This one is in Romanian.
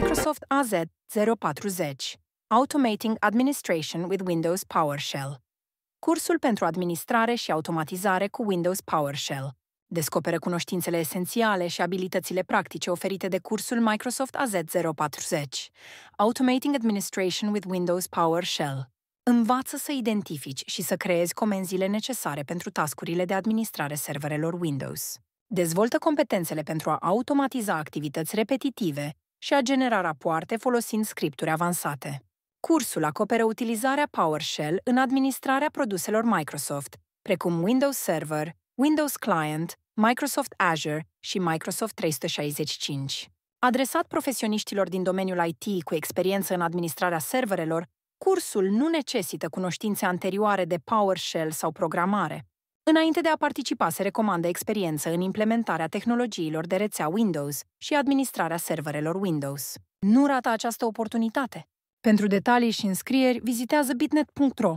Microsoft AZ040 Automating Administration with Windows PowerShell Cursul pentru administrare și automatizare cu Windows PowerShell Descoperă cunoștințele esențiale și abilitățile practice oferite de cursul Microsoft AZ040 Automating Administration with Windows PowerShell Învață să identifici și să creezi comenzile necesare pentru tascurile de administrare serverelor Windows. Dezvoltă competențele pentru a automatiza activități repetitive și a genera rapoarte folosind scripturi avansate. Cursul acoperă utilizarea PowerShell în administrarea produselor Microsoft, precum Windows Server, Windows Client, Microsoft Azure și Microsoft 365. Adresat profesioniștilor din domeniul IT cu experiență în administrarea serverelor, cursul nu necesită cunoștințe anterioare de PowerShell sau programare. Înainte de a participa, se recomandă experiență în implementarea tehnologiilor de rețea Windows și administrarea serverelor Windows. Nu rata această oportunitate! Pentru detalii și înscrieri, vizitează bitnet.ro.